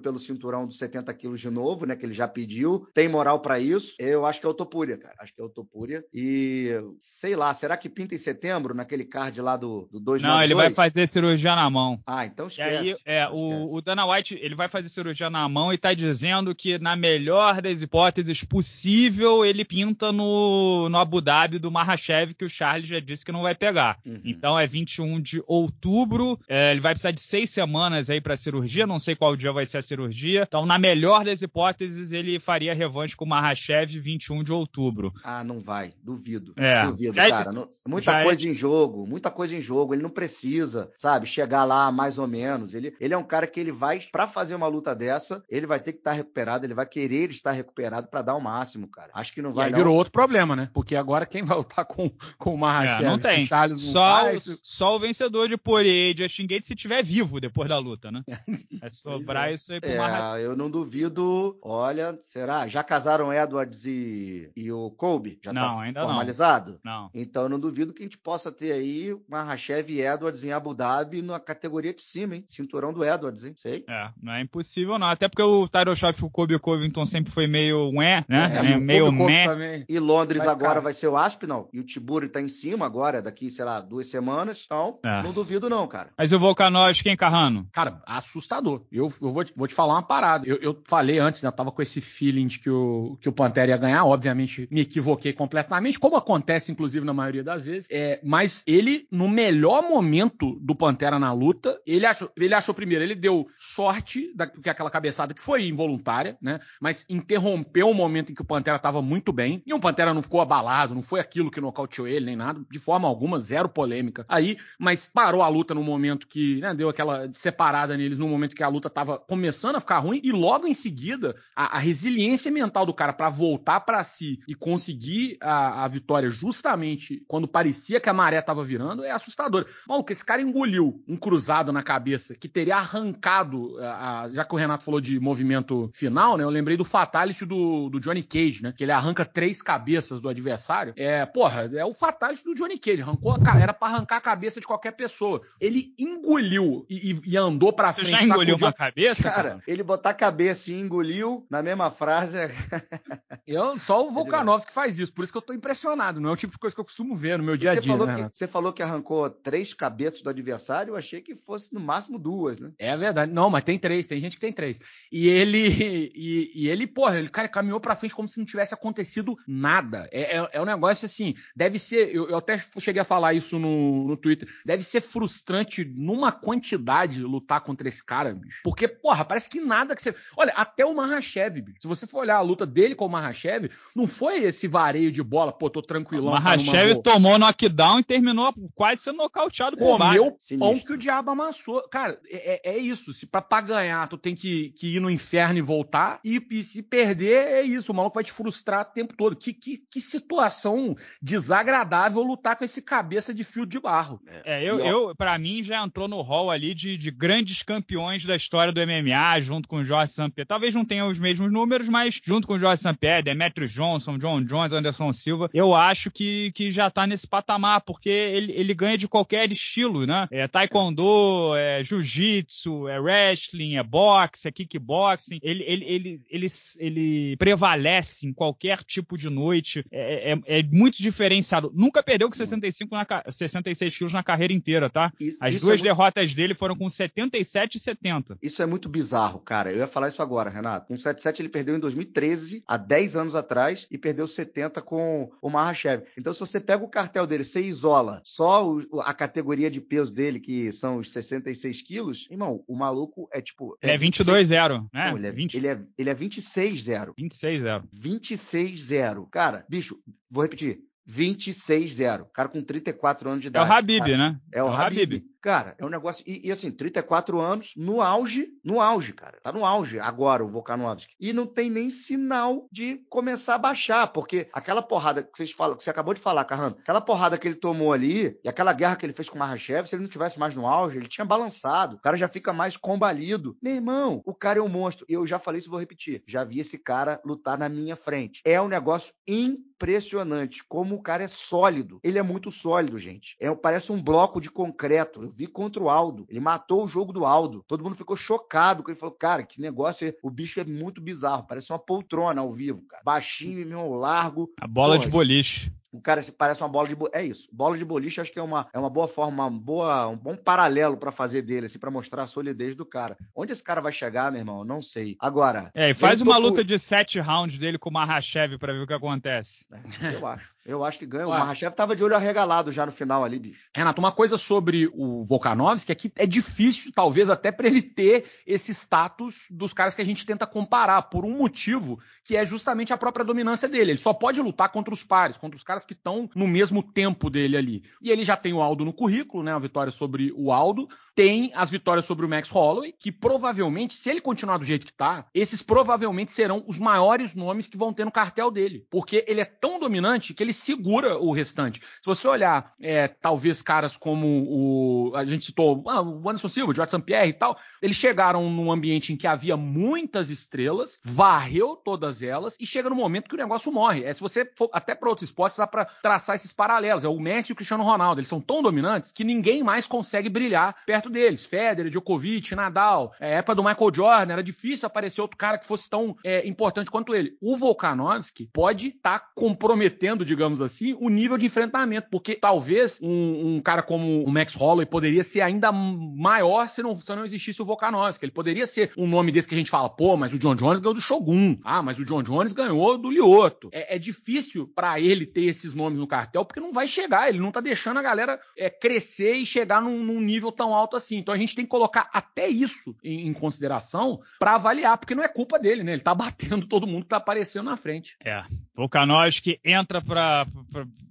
pelo cinturão dos 70 quilos de novo, né, que ele já pediu, tem moral para isso, eu acho que é o cara. Acho que é o E sei lá, será que pinta em setembro, naquele card lá do, do 2 Não, ele vai fazer cirurgia na mão. Ah, então esquece. E aí, é, esquece. O, o, Dana White, ele vai fazer cirurgia na mão e tá dizendo que, na melhor das hipóteses possível, ele pinta no, no Abu Dhabi do Mahashev, que o Charles já disse que não vai pegar. Uhum. Então é 21 de outubro. É, ele vai precisar de seis semanas aí para cirurgia. Não sei qual dia vai ser a cirurgia. Então, na melhor das hipóteses, ele faria revanche com o Mahashev 21 de outubro. Ah, não vai. Duvido. É. Duvido, é cara. Não, é muita Já é coisa em jogo. Muita coisa em jogo. Ele não precisa, sabe, chegar lá mais ou menos. Ele, ele é um cara que ele vai, para fazer uma luta dessa, ele vai ter que estar tá recuperado. Ele vai querer estar recuperado para dar o máximo, cara. Acho que não vai. E aí virou um... outro problema, né? Porque agora quem vai lutar com, com o Mahashev? É, não tem. Charles só, o, só o vencedor de Poirier e Justin Gates se tiver vivo depois da luta, né? É, é sobrar é. isso aí pro é, Eu não duvido. Olha, será? Já casaram Edwards e, e o Colby? Já tá não, tá ainda formalizado? Não. não. Então eu não duvido que a gente possa ter aí Mahashev e Edwards em Abu Dhabi na categoria de cima, hein? Cinturão do Edwards, hein? Sei. É, não é impossível não. Até porque o Tyro Shop com o Colby Covington sempre foi meio é, né? É, é, é meio meh. E Londres agora vai ser o Aspinall. E o Tiburi tá em cima agora, daqui, sei lá, duas semanas, então é. não duvido não, cara. Mas eu vou o Volkanovski, quem Carrano? Cara, assustador. Eu, eu vou, te, vou, te, falar uma parada. Eu, eu falei antes, né, eu tava com esse feeling de que o, que o Pantera ia ganhar, obviamente me equivoquei completamente, como acontece, inclusive, na maioria das vezes, é, mas ele, no melhor momento do Pantera na luta, ele achou, ele achou primeiro, ele deu sorte, da, porque aquela cabeçada que foi involuntária, né, mas interrompeu o momento em que o Pantera tava muito bem, e o Pantera não ficou abalado, não foi aquilo que nocauteou ele, nem nada, de forma alguma, zero polêmica aí, mas parou a luta no momento que, né, deu aquela separada neles, no momento que a luta tava começando a ficar ruim, e logo em seguida, a, a resiliência mental do cara para voltar para si e conseguir a, a, vitória justamente quando parecia que a maré tava virando é assustador. Maluco, esse cara engoliu um cruzado na cabeça que teria arrancado, a, já que o Renato falou de movimento final, né, eu lembrei do fatality do, do Johnny Cage, né, que ele arranca três cabeças do adversário. É, porra, é o fatality do Johnny Cage, arrancou a era para arrancar a cabeça de qualquer pessoa. Ele engoliu e, e, e andou para frente. Você já engoliu sacudiu. uma cabeça? Cara, cara, ele botar a cabeça e engoliu na mesma frase. É- eu, só o é Volkanovski que faz isso, por isso que eu tô impressionado. Não é o tipo de coisa que eu costumo ver no meu dia a dia. Falou né, que, você falou que arrancou três cabeças do adversário, eu achei que fosse no máximo duas, né? É verdade. Não, mas tem três, tem gente que tem três. E ele, e, e ele porra, ele, cara, caminhou para frente como se não tivesse acontecido nada. É, é, é um negócio assim, deve ser. Eu, eu até cheguei a falar isso isso no, no Twitter. Deve ser frustrante numa quantidade lutar contra esse cara, bicho. Porque, porra, parece que nada que você. Olha, até o Mahashev, bicho. Se você for olhar a luta dele com o Mahashev, não foi esse vareio de bola, pô, tô tranquilão. O Mahashev tá tomou knockdown e terminou quase sendo nocauteado por Comeu pão que o diabo amassou. Cara, é, é, é isso. Se pra, pra ganhar, tu tem que, que ir no inferno e voltar. E, e, se perder, é isso. O maluco vai te frustrar o tempo todo. Que, que, que situação desagradável lutar com esse cabeça de fio de barro. É, é eu, eu para mim, já entrou no hall ali de, de, grandes campeões da história do MMA, junto com o Jorge Sampier. Talvez não tenha os mesmos números, mas junto com o Jorge Sampier, Demetrius Johnson, John Jones, Anderson Silva, eu acho que, que já tá nesse patamar, porque ele, ele ganha de qualquer estilo, né? É taekwondo, é jiu-jitsu, é wrestling, é boxe, é kickboxing. Ele, ele, ele, ele, ele prevalece em qualquer tipo de noite. É, é, é muito diferenciado. Nunca perdeu com 65 na, 66 quilos na carreira inteira, tá? Isso, As isso duas é muito... derrotas dele foram com 77 e 70. Isso é muito bizarro, cara. Eu ia falar isso agora, Renato. Com 77 ele perdeu em 2013, há 10 anos atrás, e perdeu 70 com o Mahashev. Então, se você pega o cartel dele, você isola só o, a categoria de peso dele, que são os 66 quilos, irmão, o maluco é tipo. É ele é 22-0, né? Não, ele, é, 20... ele, é, ele é 26-0. 26-0. Cara, bicho, vou repetir. 26-0. Cara com 34 anos de idade. É o Habib, cara. né? É o, é o Habib. Habib. Cara, é um negócio. E, e, assim, 34 anos no auge, no auge, cara. Tá no auge agora o Volkanovski. E não tem nem sinal de começar a baixar, porque aquela porrada que vocês falam, que você acabou de falar, Carrano, aquela porrada que ele tomou ali e aquela guerra que ele fez com o Marrachev, se ele não tivesse mais no auge, ele tinha balançado. O cara já fica mais combalido. Meu irmão, o cara é um monstro. Eu já falei isso, vou repetir. Já vi esse cara lutar na minha frente. É um negócio incrível impressionante como o cara é sólido. Ele é muito sólido, gente. É, parece um bloco de concreto. Eu vi contra o Aldo. Ele matou o jogo do Aldo. Todo mundo ficou chocado quando ele falou: cara, que negócio. É- o bicho é muito bizarro. Parece uma poltrona ao vivo, cara. Baixinho, meio largo. A bola Pô, de boliche. O cara parece uma bola de boliche. É isso. Bola de boliche acho que é uma, é uma boa forma, uma boa, um bom paralelo para fazer dele, assim, para mostrar a solidez do cara. Onde esse cara vai chegar, meu irmão? Não sei. Agora. É, e faz uma luta com... de sete rounds dele com o Marrachev para ver o que acontece. É, eu acho. Eu acho que ganha. O Marrachev tava de olho arregalado já no final ali, bicho. Renato, uma coisa sobre o Volkanovski é que é difícil, talvez até para ele ter esse status dos caras que a gente tenta comparar, por um motivo que é justamente a própria dominância dele. Ele só pode lutar contra os pares, contra os caras que estão no mesmo tempo dele ali. E ele já tem o Aldo no currículo, né? A vitória sobre o Aldo. Tem as vitórias sobre o Max Holloway, que provavelmente, se ele continuar do jeito que tá, esses provavelmente serão os maiores nomes que vão ter no cartel dele. Porque ele é tão dominante que ele segura o restante. Se você olhar, é, talvez caras como o. A gente citou ah, o Anderson Silva, o Jordan Pierre e tal. Eles chegaram num ambiente em que havia muitas estrelas, varreu todas elas e chega no momento que o negócio morre. É se você for até para outros esportes, para traçar esses paralelos. É o Messi e o Cristiano Ronaldo. Eles são tão dominantes que ninguém mais consegue brilhar perto deles. Federer, Djokovic, Nadal. É, época do Michael Jordan, era difícil aparecer outro cara que fosse tão é, importante quanto ele. O Volkanovski pode estar tá comprometendo, digamos assim, o nível de enfrentamento, porque talvez um, um, cara como o Max Holloway poderia ser ainda maior se não, se não existisse o Volkanovski. Ele poderia ser um nome desse que a gente fala, pô, mas o John Jones ganhou do Shogun. Ah, mas o John Jones ganhou do Lioto. É, é difícil para ele ter esse esses nomes no cartel, porque não vai chegar, ele não tá deixando a galera é, crescer e chegar num, num, nível tão alto assim. Então a gente tem que colocar até isso em, em consideração para avaliar, porque não é culpa dele, né? Ele tá batendo todo mundo que tá aparecendo na frente. É, Volkanovski entra para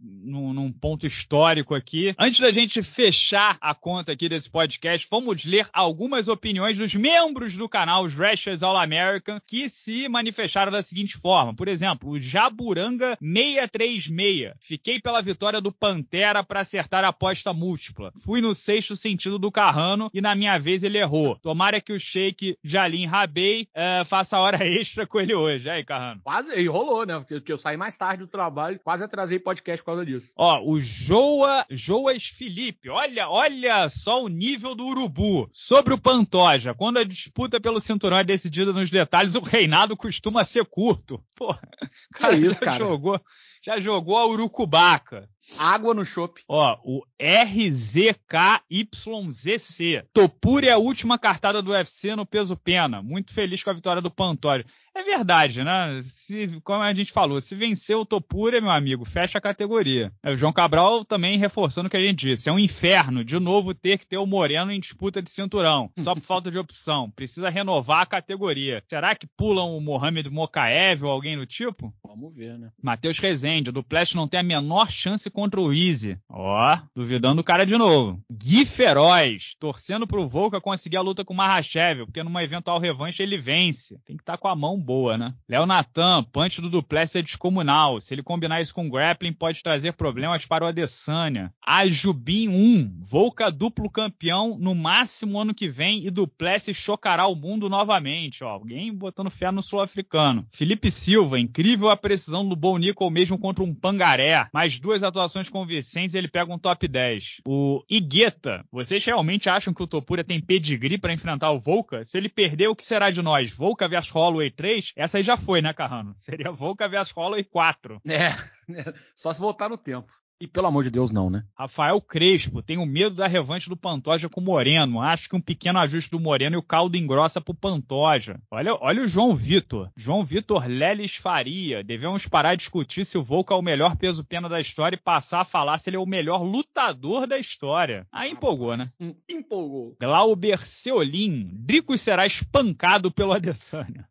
num, num, ponto histórico aqui. Antes da gente fechar a conta aqui desse podcast, vamos ler algumas opiniões dos membros do canal os Rashers All American que se manifestaram da seguinte forma. Por exemplo, o Jaburanga 636. Fiquei pela vitória do Pantera para acertar a aposta múltipla. Fui no sexto sentido do Carrano e na minha vez ele errou. Tomara que o Sheik Jalim Rabei uh, faça hora extra com ele hoje. Aí, Carrano. Quase, e rolou, né? Porque eu saí mais tarde do trabalho, quase atrasei podcast por causa disso. Ó, o Joa, Joas Felipe, olha, olha só o nível do urubu. Sobre o Pantoja, quando a disputa pelo cinturão é decidida nos detalhes, o reinado costuma ser curto. Pô, cara, é isso, cara. jogou já jogou a urucubaca. Água no chope. Ó, o RZKYZC. Topuri é a última cartada do UFC no peso pena. Muito feliz com a vitória do Pantório. É verdade, né? Se, como a gente falou, se vencer o Topuri, meu amigo, fecha a categoria. É, o João Cabral também reforçando o que a gente disse. É um inferno, de novo, ter que ter o Moreno em disputa de cinturão. Só por falta de opção. Precisa renovar a categoria. Será que pulam o Mohamed Mokaev ou alguém do tipo? Vamos ver, né? Matheus Rezende Randy, o Duplessis não tem a menor chance contra o Easy. Ó, duvidando o cara de novo. Gui Feroz, torcendo pro Volca conseguir a luta com o Mahashev, porque numa eventual revanche ele vence. Tem que estar tá com a mão boa, né? Léo Natan, punch do Duplessis é descomunal. Se ele combinar isso com grappling, pode trazer problemas para o Adesanya. A Jubim 1, Volca duplo campeão no máximo ano que vem e Duplessis chocará o mundo novamente. Ó, alguém botando fé no sul-africano. Felipe Silva, incrível a precisão do Bonico ou mesmo contra um Pangaré, mais duas atuações convincentes, ele pega um top 10. O Igueta, vocês realmente acham que o Topura tem pedigree para enfrentar o Volca? Se ele perder, o que será de nós? Volca vs Holloway 3? Essa aí já foi, né, Carrano? Seria Volca vs Holloway 4. É, é, só se voltar no tempo. E pelo amor de Deus, não, né? Rafael Crespo, tenho medo da revanche do Pantoja com o Moreno. Acho que um pequeno ajuste do Moreno e o caldo engrossa pro Pantoja. Olha, olha o João Vitor. João Vitor Leles Faria. Devemos parar de discutir se o Volca é o melhor peso-pena da história e passar a falar se ele é o melhor lutador da história. Aí empolgou, né? Empolgou. Glauber Seolim. Dricos será espancado pelo Adesanya.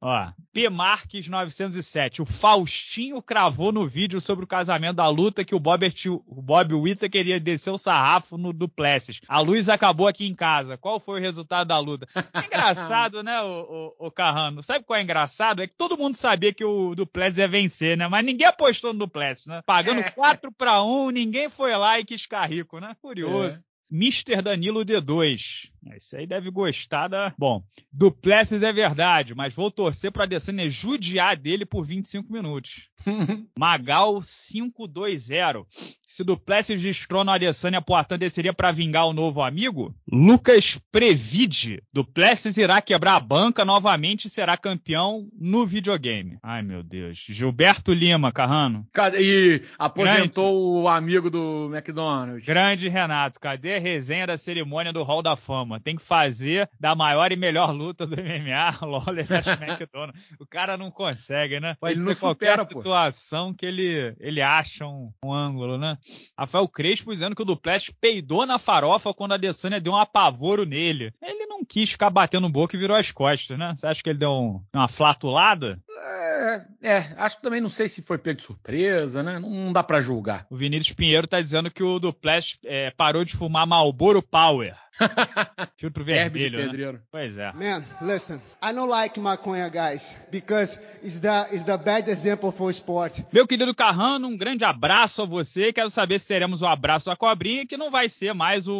Ó, P. Marques 907. O Faustinho cravou no vídeo sobre o casamento da luta que o, Bobert, o Bob Wita queria descer o sarrafo no Duplessis. A luz acabou aqui em casa. Qual foi o resultado da luta? É engraçado, né, o, o, o, Carrano? Sabe qual é engraçado? É que todo mundo sabia que o Duplessis ia vencer, né? Mas ninguém apostou no Duplessis, né? Pagando é. 4 para 1, ninguém foi lá e quis ficar rico, né? Curioso. É. Mr. Danilo D2. É, isso aí deve gostar da. Bom, Duplessis é verdade, mas vou torcer para Adesanya judiar dele por 25 minutos. Magal 5-2-0. Se Duplessis destrona o Adesanya, Poitin desceria para vingar o novo amigo? Lucas Previde. Duplessis irá quebrar a banca novamente e será campeão no videogame. Ai, meu Deus. Gilberto Lima, Carrano. Cadê? E aposentou Grande... o amigo do McDonald's. Grande Renato. Cadê a resenha da cerimônia do Hall da Fama? calma, tem que fazer da maior e melhor luta do MMA, Lawler McDonald. O cara não consegue, né? Pode ele ser qualquer situação que ele, ele acha um, um, ângulo, né? Rafael Crespo dizendo que o Duplex peidou na farofa quando a Desânia deu um apavoro nele. Ele não quis ficar batendo boca e virou as costas, né? Você acha que ele deu um, uma flatulada? É, é, acho que também não sei se foi pego de surpresa, né? Não, não dá para julgar. O Vinícius Pinheiro tá dizendo que o Duplex é, parou de fumar Malboro Power. Tiro pro vermelho. Né? Pois é. Man, listen, I don't like maconha, guys, because it's the, it's the bad example for sport. Meu querido Carrano, um grande abraço a você. Quero saber se teremos o um abraço à cobrinha, que não vai ser mais o,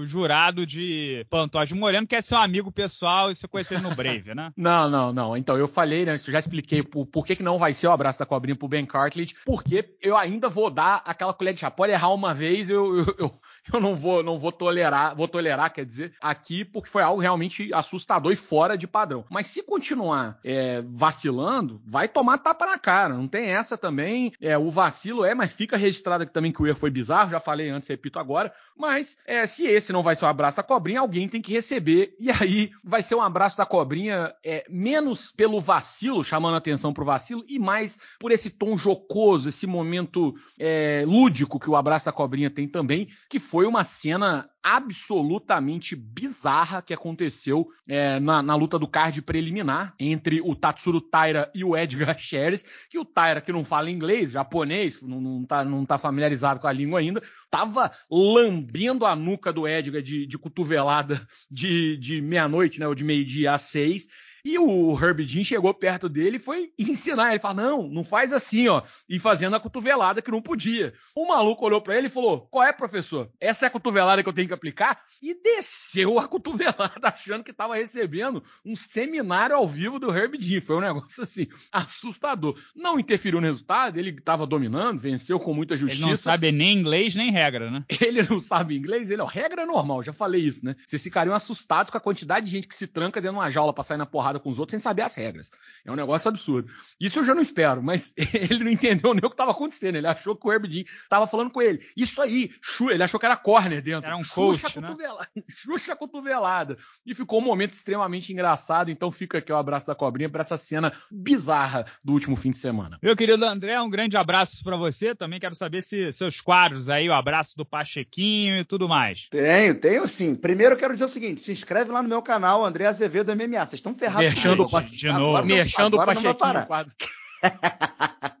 o jurado de Pantoja Moreno, que é seu amigo pessoal e se conhecer no Brave, né? não, não, não. Então, eu falei, né? Eu já expliquei por, por que, que não vai ser o abraço da cobrinha pro Ben Cartledge, porque eu ainda vou dar aquela colher de Pode errar uma vez, eu, eu, eu eu não vou, não vou tolerar, vou tolerar, quer dizer, aqui, porque foi algo realmente assustador e fora de padrão. Mas se continuar é, vacilando, vai tomar tapa na cara. Não tem essa também. É, o vacilo é, mas fica registrado aqui também que o erro foi bizarro, já falei antes, repito agora. Mas é, se esse não vai ser o um abraço da cobrinha, alguém tem que receber. E aí vai ser um abraço da cobrinha é, menos pelo vacilo, chamando atenção pro vacilo, e mais por esse tom jocoso, esse momento é, lúdico que o abraço da cobrinha tem também, que foi foi uma cena absolutamente bizarra que aconteceu é, na, na, luta do card preliminar entre o Tatsuro Taira e o Edgar Sheres, que o Taira, que não fala inglês, japonês, não, não, tá, não tá familiarizado com a língua ainda, tava lambendo a nuca do Edgar de, de cotovelada de, de meia-noite, né, ou de meio-dia às seis, e o Herb Jean chegou perto dele e foi ensinar. Ele falou: não, não faz assim, ó. E fazendo a cotovelada que não podia. O maluco olhou para ele e falou: qual é, professor? Essa é a cotovelada que eu tenho que aplicar? E desceu a cotovelada, achando que estava recebendo um seminário ao vivo do Herb Jean. Foi um negócio assim, assustador. Não interferiu no resultado, ele estava dominando, venceu com muita justiça. Ele não sabe nem inglês, nem regra, né? Ele não sabe inglês, ele, ó, é regra normal, já falei isso, né? Vocês ficariam assustados com a quantidade de gente que se tranca dentro de uma jaula pra sair na porrada porrada com os outros sem saber as regras. É um negócio absurdo. Isso eu já não espero, mas ele não entendeu nem o que estava acontecendo. Ele achou que o Herb Dean estava falando com ele. Isso aí, ele achou que era corner dentro. Era um coach, xuxa, né? cotovelada, xuxa cotovelada. E ficou um momento extremamente engraçado. Então fica aqui o abraço da cobrinha para essa cena bizarra do último fim de semana. Meu querido André, um grande abraço para você. Também quero saber se seus quadros aí, o abraço do Pachequinho e tudo mais. Tenho, tenho sim. Primeiro quero dizer o seguinte: se inscreve lá no meu canal, André Azevedo MMA. Vocês estão ferrados Mexendo o Pachequinho. Merchando o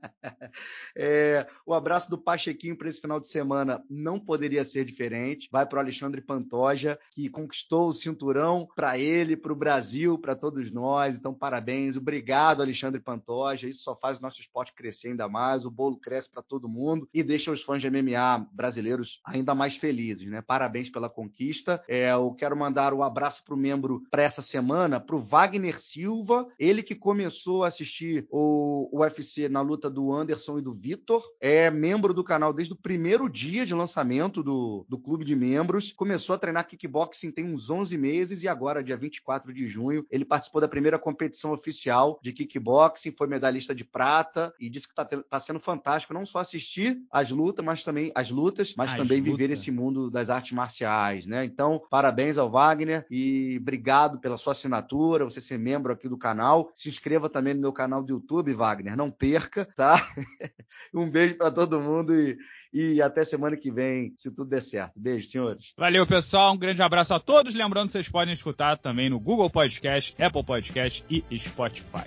é, o abraço do Pachequinho para esse final de semana não poderia ser diferente. Vai para o Alexandre Pantoja, que conquistou o cinturão para ele, para o Brasil, para todos nós. Então, parabéns. Obrigado, Alexandre Pantoja. Isso só faz o nosso esporte crescer ainda mais. O bolo cresce para todo mundo e deixa os fãs de MMA brasileiros ainda mais felizes. Né? Parabéns pela conquista. É, eu quero mandar um abraço para o membro para essa semana, para o Wagner Silva, ele que começou a assistir o UFC na luta do Anderson Anderson e do Vitor. É membro do canal desde o primeiro dia de lançamento do, do clube de membros. Começou a treinar kickboxing tem uns 11 meses e agora, dia 24 de junho, ele participou da primeira competição oficial de kickboxing, foi medalhista de prata e disse que está tá sendo fantástico não só assistir as lutas, mas também as lutas, mas as também luta. viver esse mundo das artes marciais, né? Então, parabéns ao Wagner e obrigado pela sua assinatura, você ser membro aqui do canal. Se inscreva também no meu canal do YouTube, Wagner, não perca, tá? um beijo para todo mundo e, e até semana que vem, se tudo der certo. Beijo, senhores. Valeu, pessoal. Um grande abraço a todos. Lembrando, vocês podem escutar também no Google Podcast, Apple Podcast e Spotify.